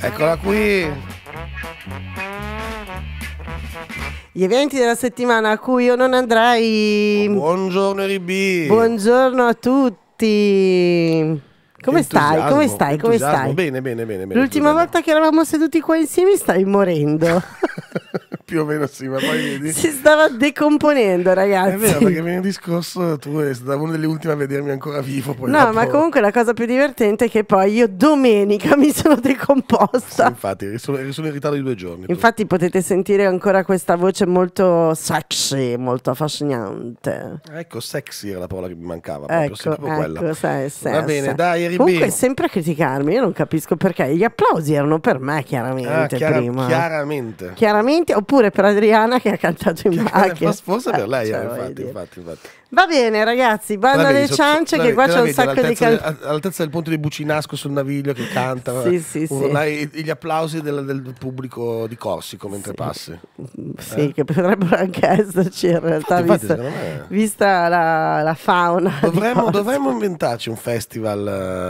Eccola qui. Gli eventi della settimana a cui io non andrei. Buongiorno Ribi. Buongiorno a tutti. Come stai? Come stai? Come stai? Bene, bene, bene. bene L'ultima bene. volta che eravamo seduti qua insieme stai morendo. più o meno sì, ma poi vedi. Si stava decomponendo, ragazzi. È vero, perché venerdì scorso tu sei stata una delle ultime a vedermi ancora vivo. no, dopo... ma comunque la cosa più divertente è che poi io domenica mi sono decomposta. Sì, infatti, sono, sono in ritardo di due giorni. Infatti, tu. potete sentire ancora questa voce molto sexy, molto affascinante. Ecco, sexy era la parola che mi mancava. Proprio, ecco, proprio ecco, quella. Sai, sai, Va bene, sai. dai, RB. Comunque, sempre a criticarmi, io non capisco perché. Gli applausi erano per me, chiaramente. Ah, chiar- prima. Chiaramente. Chiaramente, oppure per Adriana che ha cantato in che macchina. Era fast forse per eh, lei, eh, cioè, infatti, infatti, infatti, infatti. Va bene, ragazzi, banda alle ciance, che qua c'è un sacco di cantanti. All'altezza del ponte di Bucinasco sul naviglio che canta. sì, sì, sì. Hai gli applausi del, del, pubblico di Corsico mentre sì. passi. Sì, eh? che potrebbero anche esserci in realtà, infatti, vista, infatti, me... vista la, la, fauna. Dovremmo, dovremmo, inventarci un festival.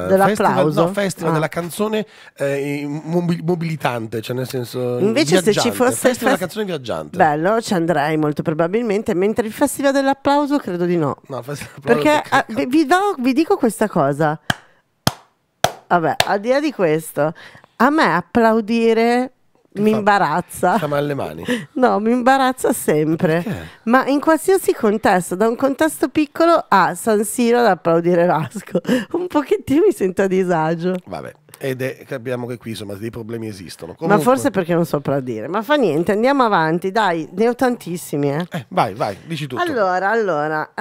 Eh, dell'applauso? Festival, no, festival ah. della canzone eh, mobilitante, cioè nel senso. Invece viaggiante. se ci fosse. Festival fest... della canzone viaggiante. Bello, ci andrei molto probabilmente, mentre il festival dell'applauso credo di no. no Perché ah, a, vi, do, vi dico questa cosa. Vabbè, al di là di questo, a me applaudire mi imbarazza. Ma male le mani. No, mi imbarazza sempre. Perché? Ma in qualsiasi contesto, da un contesto piccolo a San Siro ad applaudire Vasco, un pochettino mi sento a disagio. Vabbè. Ed è, capiamo che qui insomma dei problemi esistono. Comunque... Ma forse perché non saprà so dire, ma fa niente, andiamo avanti, dai, ne ho tantissimi. Eh. Eh, vai, vai, dici tutto. Allora, allora,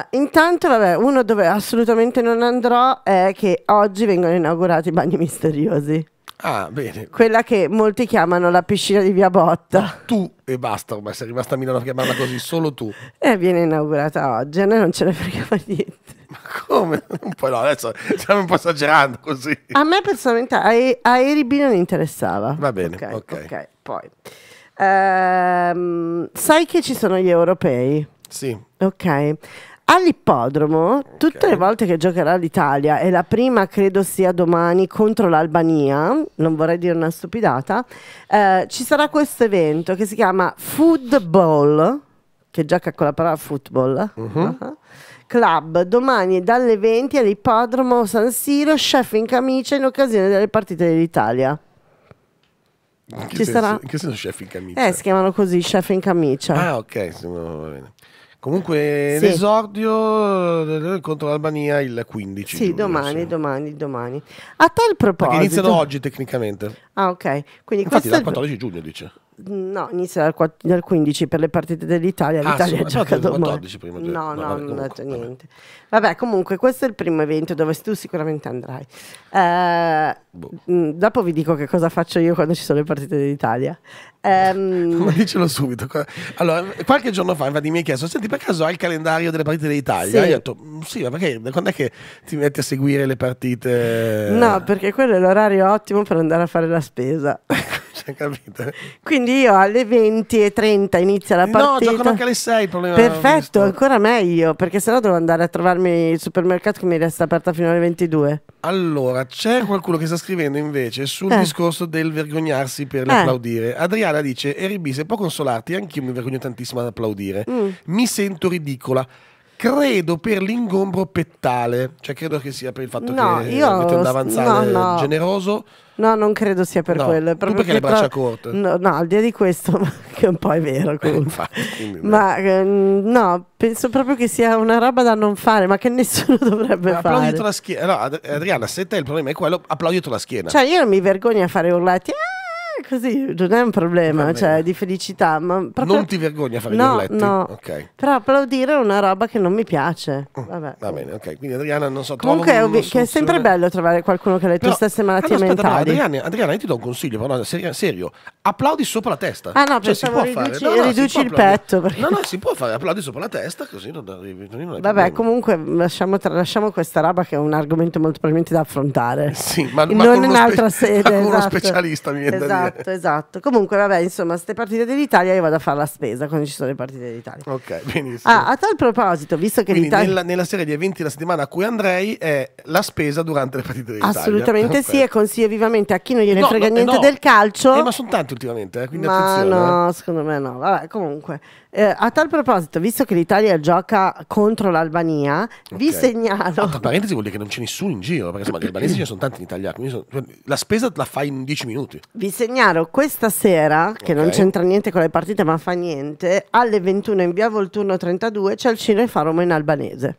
uh, intanto vabbè, uno dove assolutamente non andrò è che oggi vengono inaugurati i bagni misteriosi. Ah, bene. Quella che molti chiamano la piscina di Via Botta. Ma tu e basta, ormai sei rimasta a Milano a chiamarla così, solo tu. E eh, viene inaugurata oggi, a noi non ce ne fregava niente. Ma come? Un po' no, adesso stiamo un po' esagerando così. A me personalmente a, a Eribi non interessava. Va bene, ok. okay. okay. Poi. Ehm, sai che ci sono gli europei? Sì. Ok. All'ippodromo, okay. tutte le volte che giocherà l'Italia, e la prima credo sia domani contro l'Albania, non vorrei dire una stupidata, eh, ci sarà questo evento che si chiama Football, che gioca con la parola football. Uh mhm. ah, -huh. Club domani dalle 20 all'ippodromo San Siro, chef in camicia in occasione delle partite dell'Italia. Ci senso, sarà? che senso chef in camicia? Eh, si chiamano così, chef in camicia. Ah, ok, sono... va bene. Comunque sì. l'esordio eh, contro l'Albania il 15. Sì, domani, sì. domani, domani. A tal proposito... Perché iniziano oggi tecnicamente. Ah, ok. Quindi Infatti questo dal 14 giugno dice. No, inizia dal, 4, dal, 15 per le partite dell'Italia. Ah, L'Italia ah, sì, gioca domani. Prima, cioè, no, no, vabbè, non ho detto niente. Vabbè, comunque, questo è il primo evento dove tu sicuramente andrai. Eh, boh. mh, mm, dopo vi dico che cosa faccio io quando ci sono le partite dell'Italia. Um... Ma dicelo subito. Allora, qualche giorno fa, infatti, mi hai chiesto: Senti, per caso hai il calendario delle partite dell'Italia? Sì. Io ho detto: mm, Sì, ma perché quando è che ti metti a seguire le partite? No, perché quello è l'orario ottimo per andare a fare la spesa. capito? Quindi io alle 20.30 inizia la partita. No, giocano anche alle 6 il problema. Perfetto, ancora meglio, perché sennò devo andare a trovarmi il supermercato che mi resta aperta fino alle 22. Allora, c'è eh. qualcuno che sta scrivendo invece sul eh. discorso del vergognarsi per eh. Adriana dice, Eribi, se può consolarti, anch'io mi vergogno tantissimo ad applaudire. Mm. Mi sento ridicola credo per l'ingombro pettale, cioè credo che sia per il fatto no, che io, mette un davanzale no, no. generoso. No, non credo sia per no, quello. È proprio perché le braccia corte? No, no, al di là di questo, che un po' è vero eh, comunque. Infatti, ma eh, no, penso proprio che sia una roba da non fare, ma che nessuno dovrebbe ma fare. Applaudito la schiena. No, Adriana, se te il problema è quello, applaudito la schiena. Cioè, io non mi vergogno a fare urlati. Ah! è così, non è un problema, cioè di felicità. Ma proprio... Non ti vergogna a fare no, i No, okay. però applaudire è una roba che non mi piace. Mm, Vabbè. Va bene, ok. Quindi Adriana, non so, Comunque è, ovvi- è, sempre bello trovare qualcuno che ha le tue stesse malattie ah, aspetta, mentali. Adriana, Adriana, io ti do un consiglio, però serio, serio, applaudi sopra la testa. Ah no, cioè, si può riduci, fare. No, riduci il petto. Perché... No, no, si può fare, applaudi sopra la testa così non arrivi. Non Vabbè, comunque lasciamo, lasciamo, questa roba che è un argomento molto probabilmente da affrontare. Sì, ma, ma non in un'altra spe- sede. Con esatto. uno specialista mi viene esatto. da dire esatto, esatto. Comunque, vabbè, insomma, queste partite dell'Italia io vado a fare la spesa quando ci sono le partite dell'Italia. Ok, benissimo. Ah, a tal proposito, visto che Quindi l'Italia... Nella, nella, serie di eventi della settimana a cui andrei è la spesa durante le partite dell'Italia. Assolutamente Perfetto. sì, e consiglio vivamente a chi non gliene no, frega no, niente no. del calcio. Eh, ma sono tanti ultimamente, eh, quindi ma attenzione. no, eh. secondo me no. Vabbè, comunque... Eh, a tal proposito, visto che l'Italia gioca contro l'Albania, okay. vi segnalo. Ah, tra parentesi, vuol dire che non c'è nessuno in giro, perché insomma, gli albanesi ce ne sono tanti in Italia. Sono... Cioè, la spesa la fai in 10 minuti. Vi segnalo questa sera, che okay. non c'entra niente con le partite, ma fa niente, alle 21 in via Volturno 32 c'è il Roma in albanese.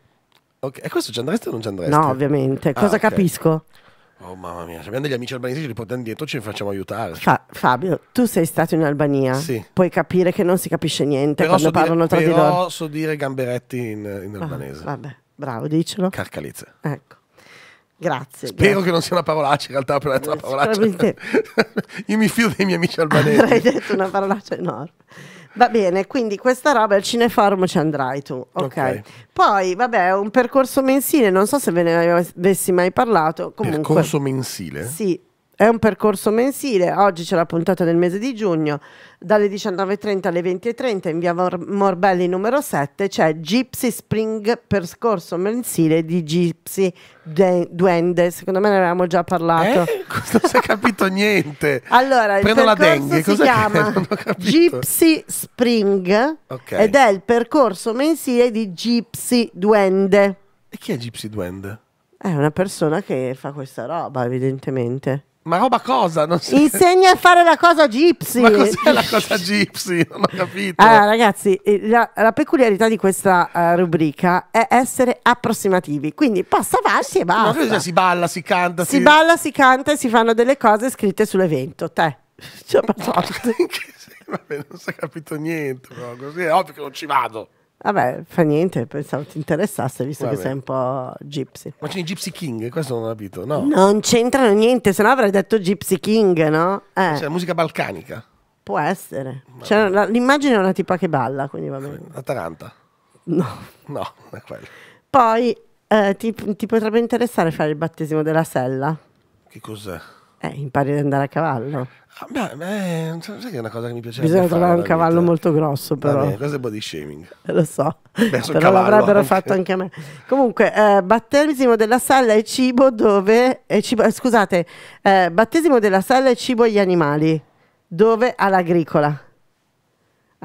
Okay. E questo ci andresti o non ci andresti? No, ovviamente. Ah, Cosa ah, okay. capisco? Oh mamma mia, se abbiamo degli amici albanesi ci li portiamo dietro, ce li facciamo aiutare. Fa- Fabio, tu sei stato in Albania, sì. puoi capire che non si capisce niente però quando so parlano dire, tra di loro. Però so dire gamberetti in, in ah, albanese. Oh, vabbè, bravo, dicelo. Carcalizze. Ecco. Grazie. Spero grazie. che non sia una parolaccia, in realtà però è una parolaccia. Io mi fido dei miei amici albanesi. Hai detto una parolaccia enorme. Va bene, quindi questa roba al Cinefarm ci andrai tu, ok? okay. Poi, vabbè, un percorso mensile, non so se ve ne avessi mai parlato. Comunque, percorso mensile? Sì, è un percorso mensile, oggi c'è la puntata del mese di giugno, dalle 19.30 alle 20.30 in via Morbelli numero 7 c'è Gypsy Spring, percorso mensile di Gypsy de- Duende, secondo me ne avevamo già parlato. Eh? Non si è capito niente. allora, Prendo il percorso la dengue, si chiama Gypsy Spring okay. ed è il percorso mensile di Gypsy Duende. E chi è Gypsy Duende? È una persona che fa questa roba, evidentemente. Ma roba cosa? Non si... Insegna a fare la cosa gypsy. Ma cos'è la cosa gypsy? Non ho capito. Allora, ragazzi, la, la peculiarità di questa uh, rubrica è essere approssimativi. Quindi passa avanti e basta. Ma No, si balla, si canta. Si... si... balla, si canta e si fanno delle cose scritte sull'evento. Te. Ci cioè, ha Vabbè, non si è capito niente, però così è ovvio che non ci vado. Vabbè, fa niente, pensavo ti interessasse visto Vabbè. che sei un po' gypsy. Ma c'è i Gypsy King, questo non ho capito, no? Non c'entrano niente, se no avrei detto Gypsy King, no? Eh. C'è la musica balcanica. Può essere. Cioè, l'immagine è una tipa che balla, quindi va bene. Atalanta. No. No, non è quello. Poi eh, ti, ti potrebbe interessare fare il battesimo della sella. Che cos'è? Eh, impari ad andare a cavallo. Ah, beh, beh, sai che è una cosa che mi piace Bisogna trovare un cavallo vita. molto grosso, però. Vabbè, questo è body shaming. Eh, lo so, beh, però l'avrebbero anche. fatto anche a me. Comunque, eh, battesimo della salla e cibo dove... E cibo, eh, scusate, eh, battesimo della salla e cibo agli animali, dove all'agricola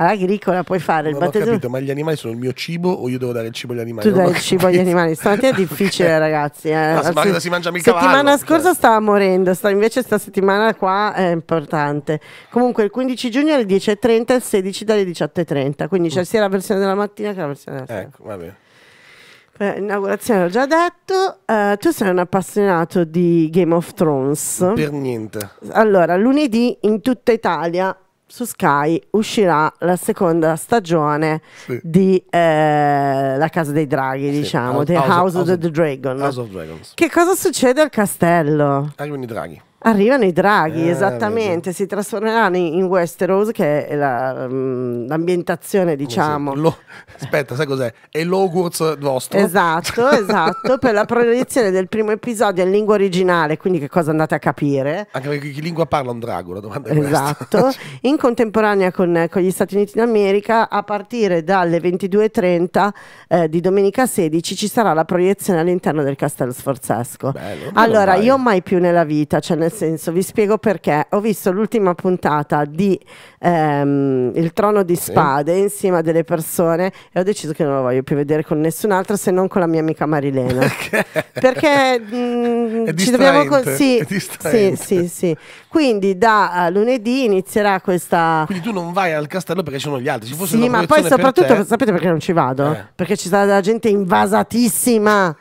all'agricola puoi fare non il battesimo. capito, ma gli animali sono il mio cibo o io devo dare il cibo agli animali? Tu non dai il cibo agli animali. Stamattina è difficile, okay. ragazzi. Eh. No, si, si mangia il cavallo. Settimana scorsa cioè. stava morendo, sta, invece questa settimana qua è importante. Comunque il 15 giugno alle 10.30 e il 16 dalle 18.30. Quindi c'è mm. sia la versione della mattina che la versione della sera. Ecco, va bene. inaugurazione l'ho già detto. Uh, tu sei un appassionato di Game of Thrones. Per niente. Allora, lunedì in tutta Italia su Sky uscirà la seconda stagione sì. di eh, La casa dei draghi, sì. diciamo, House, The House, House of, of the Dragon. House of Dragons. Che cosa succede al castello? Arrivano i draghi. Arrivano i draghi, ah, esattamente, vedi. si trasformeranno in Westeros che è la, mm, l'ambientazione diciamo. Lo, aspetta, sai cos'è? È l'Hogwarts vostro. Esatto, esatto, per la proiezione del primo episodio in lingua originale, quindi che cosa andate a capire. Anche perché chi lingua parla un drago, la domanda è Esatto, questa. in contemporanea con, con, gli Stati Uniti d'America a partire dalle 22.30 eh, di domenica 16 ci sarà la proiezione all'interno del Castello Sforzesco. Bello, allora, io mai più nella vita, cioè nel nel senso, vi spiego perché. Ho visto l'ultima puntata di ehm, Il trono di spade sì. insieme a delle persone e ho deciso che non lo voglio più vedere con nessun'altra se non con la mia amica Marilena. Perché? perché mh, mm, ci dobbiamo... Sì, sì, sì, sì. Quindi da eh, lunedì inizierà questa... Quindi tu non vai al castello perché ci sono gli altri. Ci sì, ma poi soprattutto, te... sapete perché non ci vado? Eh. Perché ci sarà della gente invasatissima.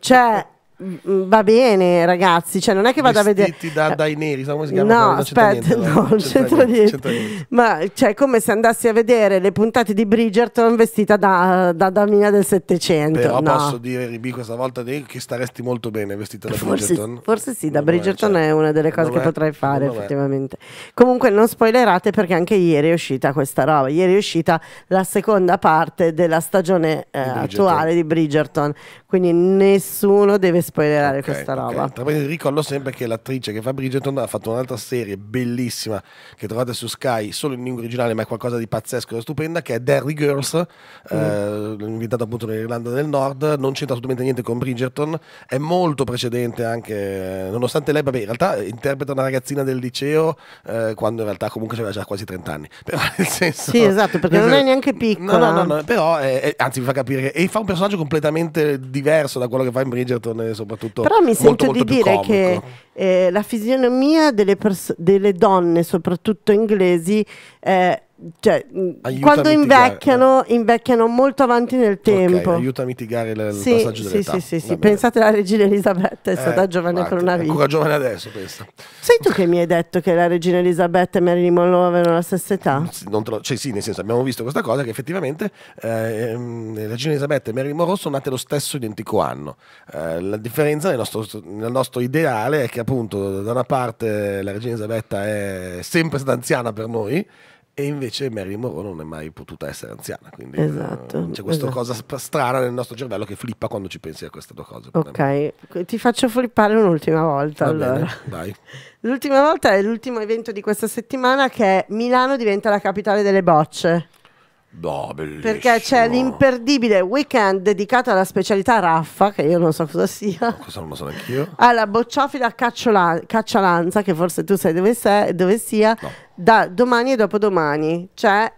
Cioè... Mm, va bene, ragazzi, cioè non è che vado Vestiti a vedere. Da, dai neri, so come si chiama? No, aspetta, no, non c'entra niente. niente. Ma cioè, come se andassi a vedere le puntate di Bridgerton vestita da, da Damina del Settecento. Però no. posso dire, Ribi, questa volta che staresti molto bene vestita da forse, Bridgerton. Forse sì, da non Bridgerton è, certo. cioè, è, una delle cose che è, potrei fare, effettivamente. È. Comunque, non spoilerate perché anche ieri è uscita questa roba. Ieri è uscita la seconda parte della stagione eh, di attuale di Bridgerton. Quindi nessuno deve spoilerare okay, questa roba. Okay. ricordo sempre che l'attrice che fa Bridgeton ha fatto un'altra serie bellissima che trovate su Sky solo in lingua originale, ma è qualcosa di pazzesco e stupenda, che è Derry Girls, eh, mm. eh, inventata appunto nell'Irlanda del Nord. Non c'entra assolutamente niente con Bridgerton. È molto precedente anche, nonostante lei, vabbè, in realtà interpreta una ragazzina del liceo eh, quando in realtà comunque aveva già quasi 30 anni. Però nel senso. Sì, esatto, perché non è neanche piccola. No, no, no, no però, è, è, anzi, vi fa capire che. E fa un personaggio completamente diverso diverso da quello che fa in Bridgerton e soprattutto Però mi sento molto, di molto dire che eh, la fisionomia delle, delle, donne, soprattutto inglesi, eh, cioè, quando invecchiano, eh. invecchiano molto avanti nel tempo. Okay, aiuta a mitigare il sì, passaggio sì, dell'età. Sì, sì, sì. Pensate alla regina Elisabetta, è eh, stata giovane guarda, per una vita. Ancora giovane adesso questa. Sei tu che mi hai detto che la regina Elisabetta e Marilyn Monroe avevano la stessa età? Mm, lo, cioè sì, nel senso abbiamo visto questa cosa che effettivamente eh, ehm, la regina Elisabetta e Marilyn Monroe sono nate lo stesso identico anno. Eh, la differenza nel nostro, nel nostro ideale è che appunto da una parte la regina Elisabetta è sempre stata anziana per noi e invece Mary Moreau non è mai potuta essere anziana, quindi esatto, eh, c'è questa esatto. cosa strana nel nostro cervello che flippa quando ci pensi a queste due cose. Ok, ti faccio flippare un'ultima volta. Va allora. Bene, l'ultima volta è l'ultimo evento di questa settimana che è Milano diventa la capitale delle bocce. No, Perché c'è l'imperdibile weekend dedicato alla specialità raffa, che io non so cosa sia. Cosa non lo so neanch'io. Alla bocciofila caccialanza, che forse tu sai dove, sei, dove sia. No. Da domani e dopodomani c'è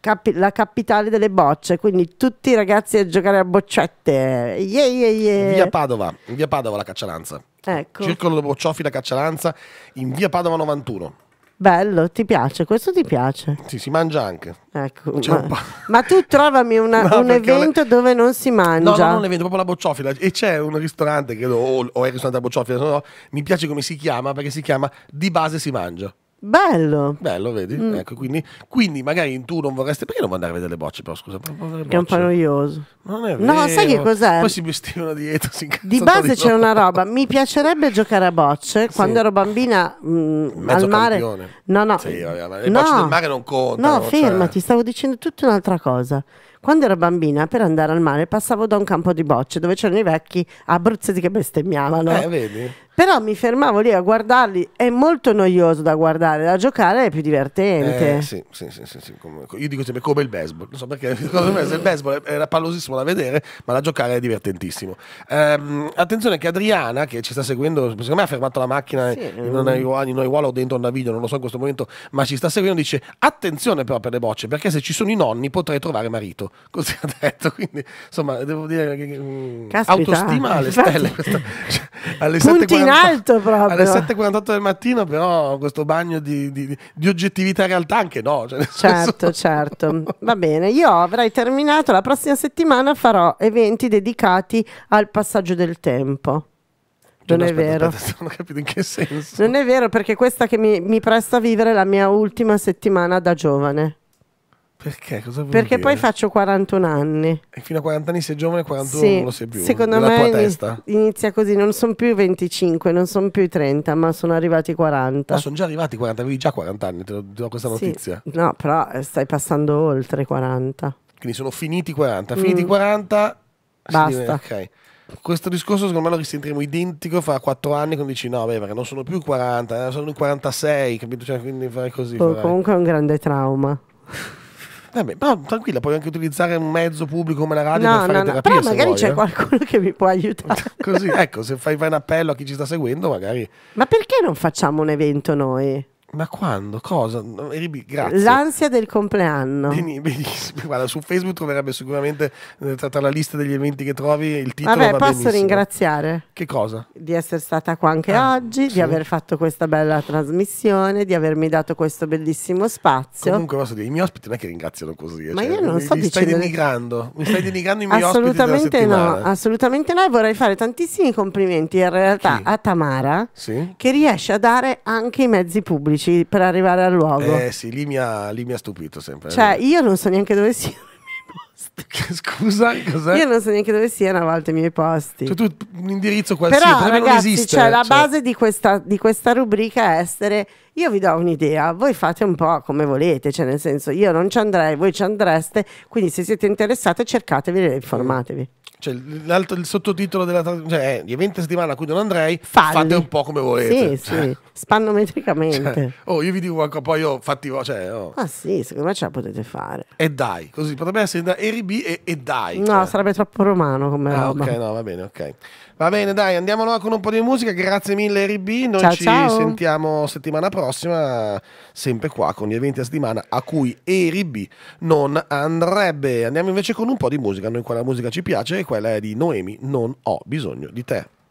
capi la capitale delle bocce, quindi tutti i ragazzi a giocare a boccette. Yeah, yeah, yeah. Via Padova, via Padova la caccialanza. Ecco. Circolo bocciofila caccialanza in via Padova 91. Bello, ti piace, questo ti piace. Sì, si mangia anche. Ecco, ma, ma, tu trovami una, no, un evento le... dove non si mangia. No, no, non evento, proprio la bocciofila. E c'è un ristorante, credo, o, o è il ristorante la bocciofila, no, mi piace come si chiama, perché si chiama Di base si mangia. Bello. Bello, vedi? Mm. Ecco, quindi, quindi, magari tu non vorresti... Perché non vuoi andare a vedere le bocce però, scusa? Che è un po' noioso. Non è vero. No, sai che cos'è? Poi si vestivano dietro, si Di base di c'è una roba. Mi piacerebbe giocare a bocce. Sì. Quando ero bambina mh, mm, al mare... Campione. No, no. Sì, vabbè, le no. bocce del mare non contano. No, ferma, cioè... stavo dicendo tutta un'altra cosa. Quando ero bambina, per andare al mare, passavo da un campo di bocce dove c'erano i vecchi abruzzesi che bestemmiavano. Eh, vedi? Però mi fermavo lì a guardarli, è molto noioso da guardare, da giocare è più divertente. Eh, sì, sì, sì, sì, sì. Come, io dico sempre come il baseball, non so perché il baseball era pallosissimo da vedere, ma da giocare è divertentissimo. Um, attenzione che Adriana, che ci sta seguendo, secondo me ha fermato la macchina sì, in mm. una Iwala o dentro una video, non lo so in questo momento, ma ci sta seguendo, dice attenzione però per le bocce, perché se ci sono i nonni potrei trovare marito così ha detto. Quindi, insomma, devo dire che mh, mm, autostima alle stelle. Questa, cioè, alle proprio. alle 7.48 del mattino, però questo bagno di, di, di oggettività realtà anche no. Cioè, certo, senso... certo. Va bene, io avrei terminato, la prossima settimana farò eventi dedicati al passaggio del tempo. Non no, è aspetta, vero. non ho capito in che senso. Non è vero perché questa che mi, mi presta a vivere è la mia ultima settimana da giovane. Perché? Cosa vuol Perché dire? poi faccio 41 anni. E fino a 40 anni sei giovane, 41 sì. non lo sei più. Secondo Nella me iniz- inizia così, non sono più i 25, non sono più i 30, ma sono arrivati 40. Ma sono già arrivati 40, avevi già 40 anni, ti do questa notizia. Sì. No, però eh, stai passando oltre 40. Quindi sono finiti 40, finiti mm. 40... Basta. ok. Questo discorso secondo me lo risentiremo identico fra 4 anni quando dici no, beh, perché non sono più 40, eh, sono 46, capito? Cioè, quindi fai così. Oh, farai. Comunque è un grande trauma. Vabbè, eh però tranquilla, puoi anche utilizzare un mezzo pubblico come la radio no, per fare no, terapia. No, però magari c'è eh? qualcuno che mi può aiutare. Così, ecco, se fai, fai un appello a chi ci sta seguendo, magari. Ma perché non facciamo un evento noi? Ma quando? Cosa? Grazie. L'ansia del compleanno. Benissimo. Guarda, su Facebook troverebbe sicuramente eh, tra, la lista degli eventi che trovi il titolo. Vabbè, posso benissimo. ringraziare. Che cosa? Di essere stata qua anche ah, oggi, sì. di aver fatto questa bella trasmissione, di avermi dato questo bellissimo spazio. Comunque posso dire, i miei ospiti non è che ringraziano così. Eh, Ma cioè, io non mi, sto mi dicendo... Stai denigrando, mi stai denigrando i miei assolutamente ospiti no, Assolutamente no, e vorrei fare tantissimi complimenti in realtà Chi? a Tamara sì? che riesce a dare anche i mezzi pubblici 12 per arrivare al luogo. Eh sì, lì mi ha, lì mi ha stupito sempre. Eh. Cioè, io non so neanche dove sia. Scusa, cos'è? Io non so neanche dove siano a volte i miei posti. Cioè, tu un indirizzo qualsiasi, Però, ragazzi, non esiste. Cioè, la cioè... base di questa, di questa rubrica è essere io vi do un'idea, voi fate un po' come volete, cioè nel senso io non ci andrei, voi ci andreste, quindi se siete interessate cercatevi e informatevi. Cioè, il sottotitolo della cioè, eh, gli eventi settimana a cui non andrei, Falli. fate un po' come volete. Sì, cioè. sì, spannometricamente. Cioè, oh, io vi dico qualcosa, poi io fatti voi. Cioè, oh. Ah sì, secondo me ce la potete fare. E dai, così potrebbe essere RB e, e dai. No, cioè. sarebbe troppo romano come ah, roba. Ok, no, va bene, ok. Va bene, dai, andiamo là con un po' di musica, grazie mille RB, noi ciao, ci ciao. sentiamo settimana prossima prossima, sempre qua con gli eventi a settimana a cui Eri B non andrebbe. Andiamo invece con un po' di musica, noi quella musica ci piace e quella è di Noemi, non ho bisogno di te.